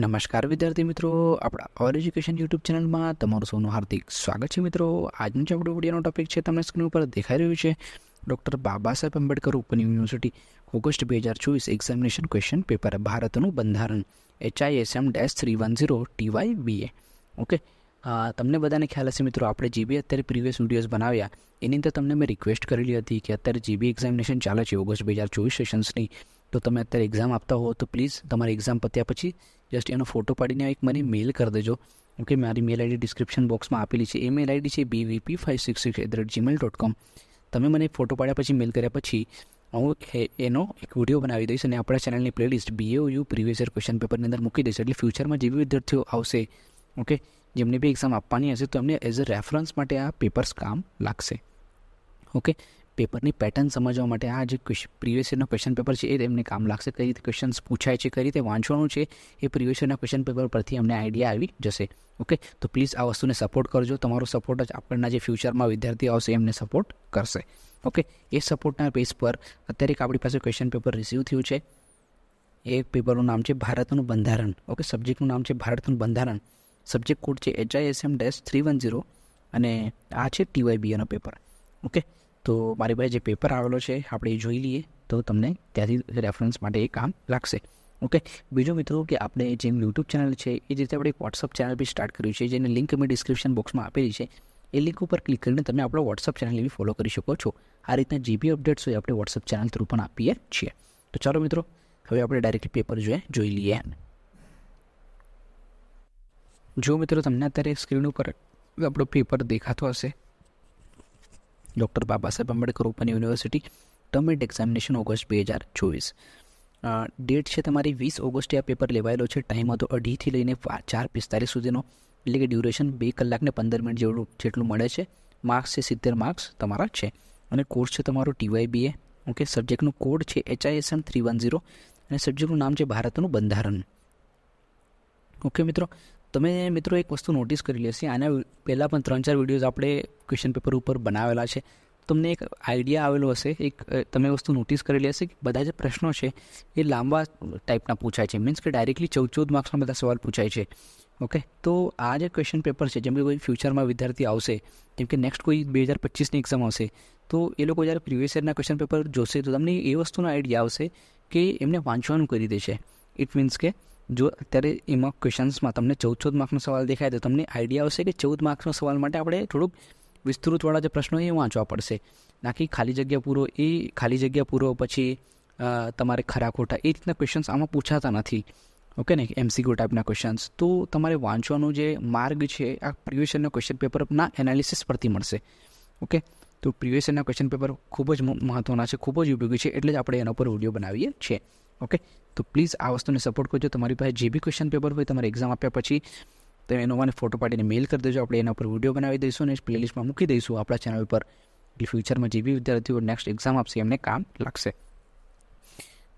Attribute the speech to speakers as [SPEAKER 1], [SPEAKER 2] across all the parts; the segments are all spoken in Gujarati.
[SPEAKER 1] નમસ્કાર વિદ્યાર્થી મિત્રો આપણા ઓર એજ્યુકેશન યુટ્યુબ ચેનલમાં તમારું સૌનું હાર્દિક સ્વાગત છે મિત્રો આજનો જે આપણો વિડીયોનો ટોપિક છે તમને સ્ક્રીન ઉપર દેખાઈ રહ્યું છે doctor Baba Saheb Ambedkar open university August બે હજાર ચોવીસ એક્ઝામિનેશન ક્વેશ્ચન પેપર ભારતનું બંધારણ M dash three one zero TY એ ઓકે તમને બધાને ખ્યાલ હશે મિત્રો આપણે જે બી અત્યારે પ્રીવિયસ વિડીયોઝ બનાવ્યા એની અંદર તમને મેં રિક્વેસ્ટ કરેલી હતી કે અત્યારે જે બી એક્ઝામિનેશન ચાલે છે ઓગસ્ટ બે હજાર ચોવીસ સેશન્સની તો તમે અત્યારે એક્ઝામ આપતા હો તો પ્લીઝ તમારી એક્ઝામ પત્યા પછી જસ્ટ એનો ફોટો પાડીને એક મને મેલ કરી દેજો ઓકે મારી મેલ આઈડી ડિસ્ક્રિપ્શન બોક્સમાં આપેલી છે એ મેલ આઈડી છે BVP five six six at rate Gmail dot com તમે મને ફોટો પાડ્યા પછી મેલ કર્યા પછી હું એનો એક વિડીયો બનાવી દઈશ અને આપણા ચેનલની playlist BAU previous year question પેપરની અંદર મૂકી દઈશ એટલે ફ્યુચરમાં જે વિદ્યાર્થીઓ આવશે ઓકે જેમને બી એક્ઝામ આપવાની હશે તો એમને એઝ અ રેફરન્સ માટે આ પેપર્સ કામ લાગશે ઓકે પેપરની પેટર્ન સમજવા માટે આ જે પ્રીવિયસ યરનો ક્વેશ્ચન પેપર છે એ એમને કામ લાગશે કઈ રીતે ક્વેશ્ચન્સ પૂછાય છે કઈ રીતે વાંચવાનું છે એ પ્રીવિયસ યરના ક્વેશ્ચન પેપર પરથી અમને આઈડિયા આવી જશે ઓકે તો પ્લીઝ આ વસ્તુને સપોર્ટ કરજો તમારો સપોર્ટ જ આપણના જે ફ્યુચરમાં વિદ્યાર્થીઓ આવશે એમને સપોર્ટ કરશે ઓકે એ સપોર્ટના બેઝ પર અત્યારે આપણી પાસે ક્વેશ્ચન પેપર રિસીવ થયું છે એ પેપરનું નામ છે ભારતનું બંધારણ ઓકે સબ્જેક્ટનું નામ છે ભારતનું બંધારણ સબ્જેક્ટ કોડ છે HISM dash three one zero અને આ છે ટીવાયબીએનો પેપર ઓકે તો મારી પાસે જે પેપર આવેલો છે આપણે એ જોઈ લઈએ તો તમને ત્યાંથી રેફરન્સ માટે એ કામ લાગશે ઓકે બીજો મિત્રો કે આપણે જેમ યુટ્યુબ ચેનલ છે એ રીતે આપણે વોટ્સઅપ ચેનલ બી સ્ટાર્ટ કર્યું છે જેની લિંક મેં ડિસ્ક્રિપ્શન બોક્સમાં આપેલી છે એ લિંક ઉપર ક્લિક કરીને તમે આપણો વોટ્સઅપ ચેનલ બી ફોલો કરી શકો છો આ રીતના જે બી અપડેટ્સ હોય આપણે વોટ્સઅપ ચેનલ થ્રુ પણ આપીએ છીએ તો ચાલો મિત્રો હવે આપણે ડાયરેક્ટ પેપર જોઈએ જોઈ લઈએ જો મિત્રો તમને અત્યારે સ્ક્રીન ઉપર આપણો પેપર દેખાતો હશે doctor Baba Saheb Ambedkar open university term end examination August બે હજાર ચોવીસ ડેટ છે તમારી વીસ ઓગસ્ટે આ પેપર લેવાયેલો છે ટાઈમ હતો અઢીથી લઈને ચાર પિસ્તાલીસ સુધીનો એટલે કે ડ્યુરેશન બે કલાકને પંદર મિનિટ જેવું જેટલું મળે છે માર્ક્સ છે સિત્તેર માર્ક્સ તમારા છે અને કોર્સ છે તમારો ટીવાયબીએ ઓકે સબ્જેક્ટનો કોડ છે એચઆઈએસએમ થ્રી વન ઝીરો અને સબ્જેક્ટનું નામ છે ભારતનું બંધારણ ઓકે મિત્રો તમે મિત્રો એક વસ્તુ નોટિસ કરી લેશે આના પહેલાં પણ ત્રણ ચાર વિડીયોઝ આપણે ક્વેશ્ચન પેપર ઉપર બનાવેલા છે તમને એક આઈડિયા આવેલો હશે એક તમે વસ્તુ નોટિસ કરી લેશે કે બધા જે પ્રશ્નો છે એ લાંબા ટાઈપના પૂછાય છે મીન્સ કે ડાયરેક્ટલી ચૌદ ચૌદ માર્ક્સના બધા સવાલ પૂછાય છે ઓકે તો આ જે ક્વેશ્ચન પેપર છે જેમ કે કોઈ ફ્યુચરમાં વિદ્યાર્થી આવશે જેમ કે નેક્સ્ટ કોઈ બે હજાર પચીસની એક્ઝામ આવશે તો એ લોકો જ્યારે પ્રિવિયસ યરના ક્વેશ્ચન પેપર જોશે તો તમને એ વસ્તુનો આઈડિયા આવશે કે એમને વાંચવાનું કરી દેશે ઇટ મીન્સ કે જો અત્યારે એમાં ક્વેશ્ચન્સમાં તમને ચૌદ ચૌદ માર્કનો સવાલ દેખાય તો તમને આઈડિયા આવશે કે ચૌદ માર્ક્સનો સવાલ માટે આપણે થોડુંક વિસ્તૃતવાળા જે પ્રશ્નો એ વાંચવા પડશે નાખી ખાલી જગ્યા પૂરો એ ખાલી જગ્યા પૂરો પછી તમારે ખરા ખોટા એ રીતના ક્વેશ્ચન્સ આમાં પૂછાતા નથી ઓકે ને એમસીક્યુ ટાઈપના ક્વેશ્ચન્સ તો તમારે વાંચવાનો જે માર્ગ છે આ પ્રિવિયસના ક્વેશ્ચન પેપરના એનાલિસિસ પરથી મળશે ઓકે તો પ્રિવિયસના ક્વેશ્ચન પેપર ખૂબ જ મહત્ત્વના છે ખૂબ જ ઉપયોગી છે એટલે જ આપણે એના પર વિડીયો બનાવીએ છીએ ઓકે તો પ્લીઝ આ વસ્તુને સપોર્ટ કરજો તમારી પાસે જે બી ક્વેશ્ચન પેપર હોય તમારે એક્ઝામ આપ્યા પછી તો એનો મને ફોટો પાડીને મેલ કરી દેજો આપણે એના ઉપર વિડીયો બનાવી દઈશું અને પ્લેલિસ્ટમાં મૂકી દઈશું આપણા ચેનલ પર એટલે ફ્યુચરમાં જે બી વિદ્યાર્થીઓ નેક્સ્ટ એક્ઝામ આપશે એમને કામ લાગશે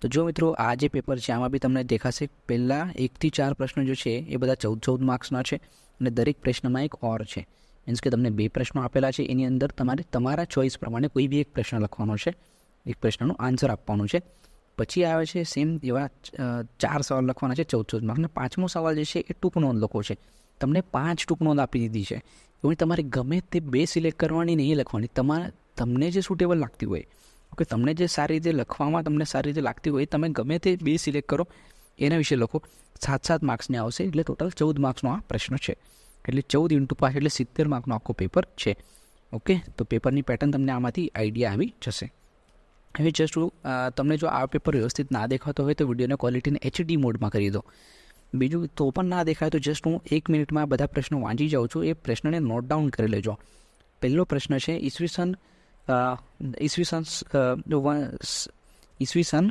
[SPEAKER 1] તો જો મિત્રો આ જે પેપર છે આમાં બી તમને દેખાશે પહેલાં એકથી ચાર પ્રશ્નો જે છે એ બધા ચૌદ ચૌદ માર્ક્સના છે અને દરેક પ્રશ્નમાં એક ઓર છે મીન્સ કે તમને બે પ્રશ્નો આપેલા છે એની અંદર તમારે તમારા ચોઈસ પ્રમાણે કોઈ બી એક પ્રશ્ન લખવાનો છે એક પ્રશ્નનો આન્સર આપવાનો છે પછી આવે છે સેમ એવા ચાર સવાલ લખવાના છે ચૌદ ચૌદ માર્ક અને પાંચમો સવાલ જે છે એ ટૂંક નોંધ લખો છે તમને પાંચ ટૂંક નોંધ આપી દીધી છે એવું તમારે ગમે તે બે સિલેક્ટ કરવાની નહીં લખવાની તમારે તમને જે સુટેબલ લાગતી હોય ઓકે તમને જે સારી રીતે લખવામાં તમને સારી રીતે લાગતી હોય તમે ગમે તે બે સિલેક્ટ કરો એના વિશે લખો સાત સાત માર્ક્સને આવશે એટલે ટોટલ ચૌદ માર્ક્સનો આ પ્રશ્ન છે એટલે ચૌદ ઇન્ટુ પાંચ એટલે સિત્તેર માર્કનો આખો પેપર છે ઓકે તો પેપરની પેટર્ન તમને આમાંથી આઈડિયા આવી જશે હવે જસ્ટ તમને જો આ પેપર વ્યવસ્થિત ના દેખાતો હોય તો વિડીયોને ક્વોલિટીને એચડી મોડમાં કરી દો બીજું તો પણ ના દેખાય તો જસ્ટ હું એક મિનિટમાં બધા પ્રશ્નો વાંચી જાઉં છું એ પ્રશ્નને નોટ ડાઉન કરી લેજો પહેલો પ્રશ્ન છે ઈસવીસન ઈસવીસન ઈસવીસન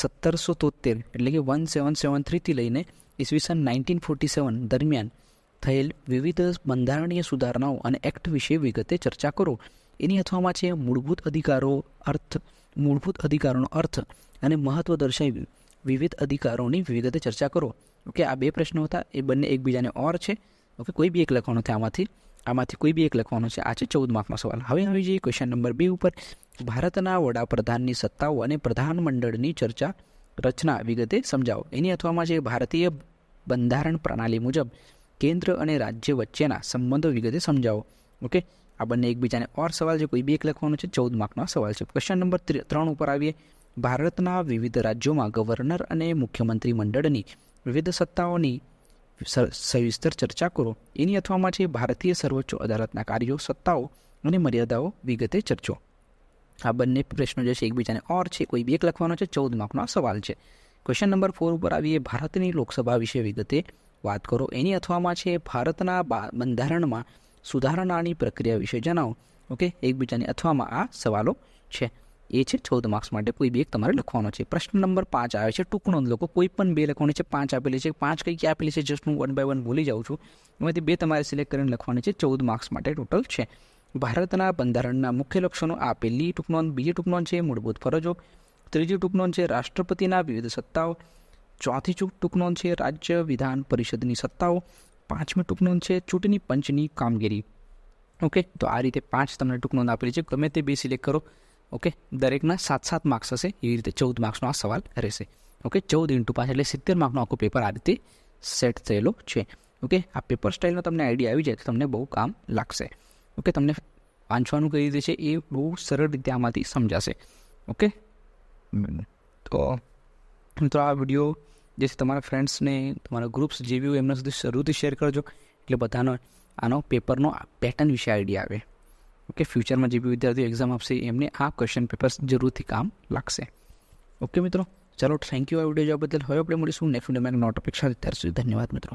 [SPEAKER 1] સત્તરસો તોતેર એટલે કે વન સેવન સેવન થ્રીથી લઈને ઈસવીસન નાઇન્ટીન ફોર્ટી સેવન દરમિયાન થયેલ વિવિધ બંધારણીય સુધારણાઓ અને એક્ટ વિશે વિગતે ચર્ચા કરો એની અથવામાં છે મૂળભૂત અધિકારો અર્થ મૂળભૂત અધિકારોનો અર્થ અને મહત્ત્વ દર્શાવી વિવિધ અધિકારોની વિગતે ચર્ચા કરો ઓકે આ બે પ્રશ્નો હતા એ બંને એકબીજાને ઓર છે ઓકે કોઈ બી એક લખવાનો છે આમાંથી આમાંથી કોઈ બી એક લખવાનો છે આ છે ચૌદ માર્કનો સવાલ હવે આવી જઈએ ક્વેશ્ચન નંબર બે ઉપર ભારતના વડાપ્રધાનની સત્તાઓ અને પ્રધાનમંડળની ચર્ચા રચના વિગતે સમજાવો એની અથવામાં છે ભારતીય બંધારણ પ્રણાલી મુજબ કેન્દ્ર અને રાજ્ય વચ્ચેના સંબંધો વિગતે સમજાવો ઓકે આ બંને એકબીજાને ઓર સવાલ છે કોઈ બી એક લખવાનો છે ચૌદ માર્કનો સવાલ છે ક્વેશ્ચન નંબર ત્રણ ઉપર આવીએ ભારતના વિવિધ રાજ્યોમાં ગવર્નર અને મુખ્યમંત્રી મંડળની વિવિધ સત્તાઓની સવિસ્તર ચર્ચા કરો એની અથવામાં છે ભારતીય સર્વોચ્ચ અદાલતના કાર્યો સત્તાઓ અને મર્યાદાઓ વિગતે ચર્ચો આ બંને પ્રશ્નો જે છે એકબીજાને ઓર છે કોઈ બી એક લખવાનો છે ચૌદ માર્કનો સવાલ છે ક્વેશ્ચન નંબર ફોર ઉપર આવીએ ભારતની લોકસભા વિશે વિગતે વાત કરો એની અથવામાં છે ભારતના બંધારણમાં સુધારણાની પ્રક્રિયા વિશે જણાવો ઓકે એકબીજાની અથવામાં આ સવાલો છે એ છે ચૌદ માર્ક્સ માટે કોઈ બે એક તમારે લખવાનો છે પ્રશ્ન નંબર પાંચ આવે છે ટૂંક નોંધ લોકો કોઈ પણ બે લખવાની છે પાંચ આપેલી છે પાંચ કઈ ક્યાં આપેલી છે જસ્ટ હું વન બાય વન ભૂલી જાઉં છું એમાંથી બે તમારે સિલેક્ટ કરીને લખવાની છે ચૌદ માર્ક્સ માટે ટોટલ છે ભારતના બંધારણના મુખ્ય લક્ષણો આ પહેલી ટૂંકનોંધ બીજી ટૂંકનોંધ છે મૂળભૂત ફરજો ત્રીજી ટૂંકનોંધ છે રાષ્ટ્રપતિના વિવિધ સત્તાઓ ચોથી ટૂંકનોંધ છે રાજ્ય વિધાન પરિષદની સત્તાઓ પાંચમું ટૂંક નોંધ છે ચૂંટણી પંચની કામગીરી ઓકે તો આ રીતે પાંચ તમને ટૂંક નોંધ આપેલી છે ગમે તે બે સિલેક્ટ કરો ઓકે દરેકના સાત સાત માર્ક્સ હશે એવી રીતે ચૌદ માર્ક્સનો આ સવાલ રહેશે ઓકે ચૌદ ઇન્ટુ પાંચ એટલે સિત્તેર માર્કનો આખો પેપર આ રીતે સેટ થયેલો છે ઓકે આ પેપર સ્ટાઇલનો તમને આઈડિયા આવી જાય તો તમને બહુ કામ લાગશે ઓકે તમને વાંચવાનું કઈ રીતે છે એ બહુ સરળ રીતે આમાંથી સમજાશે ઓકે તો મિત્રો આ વિડીયો જેથી તમારા ફ્રેન્ડ્સને તમારા ગ્રુપ્સ જે બી હોય એમના સુધી શરૂથી શેર કરજો એટલે બધાનો આનો પેપરનો પેટર્ન વિશે આઈડિયા આવે ઓકે ફ્યુચરમાં જે બી વિદ્યાર્થીઓ એક્ઝામ આપશે એમને આ ક્વેશ્ચન પેપર્સ જરૂરથી કામ લાગશે ઓકે મિત્રો ચાલો થેન્ક યુ આ વિડીયો જોવા બદલ હવે આપણે મળીશું નેક્સ્ટ વિડીયોમાં નોટ અપેક્ષા સાથે સુધી ધન્યવાદ મિત્રો